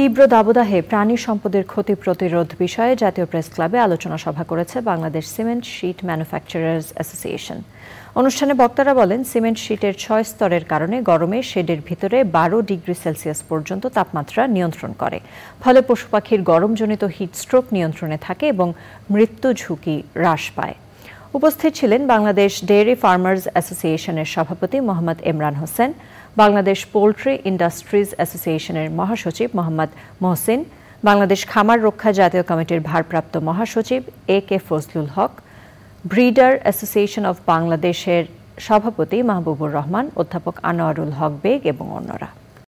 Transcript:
তীব্র দাবদাহে প্রাণী সম্পদের ক্ষতি প্রতিরোধ বিষয়ে জাতীয় প্রেস ক্লাবে আলোচনা সভা করেছে Bangladesh cement sheet manufacturers association অনুষ্ঠানে বক্তারা বলেন সিমেন্ট শিটের ছয় স্তরের কারণে গরমে শেডের ভিতরে বারো ডিগ্রি সেলসিয়াস পর্যন্ত তাপমাত্রা নিয়ন্ত্রণ করে ফলে পশু পাখির গরমজনিত হিটস্ট্রোক নিয়ন্ত্রণে থাকে এবং মৃত্যু ঝুঁকি হ্রাস পায় উপস্থিত ছিলেন বাংলাদেশ ডেয়ারি ফার্মার্স অ্যাসোসিয়েশনের সভাপতি মোহাম্মদ ইমরান হোসেন বাংলাদেশ পোলট্রি ইন্ডাস্ট্রিজ অ্যাসোসিয়েশনের মহাসচিব মোহাম্মদ মোহসিন বাংলাদেশ খামার রক্ষা জাতীয় কমিটির ভারপ্রাপ্ত মহাসচিব A K Fazlul Haque breeder association of বাংলাদেশের সভাপতি মাহবুবুর রহমান অধ্যাপক আনোয়ারুল হক বেগ এবং অন্য